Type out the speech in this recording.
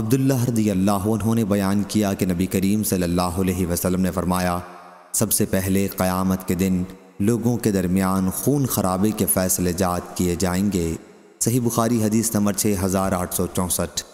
अब्दुल्ला रदी अल्लाह उन्होंने बयान किया कि नबी करीम सल्लल्लाहु अलैहि वसल्लम ने फरमाया सबसे पहले क़यामत के दिन लोगों के दरमियान खून खराबे के फैसले जात किए जाएंगे सही बुखारी हदीस नंबर छः हज़ार आठ सौ चौंसठ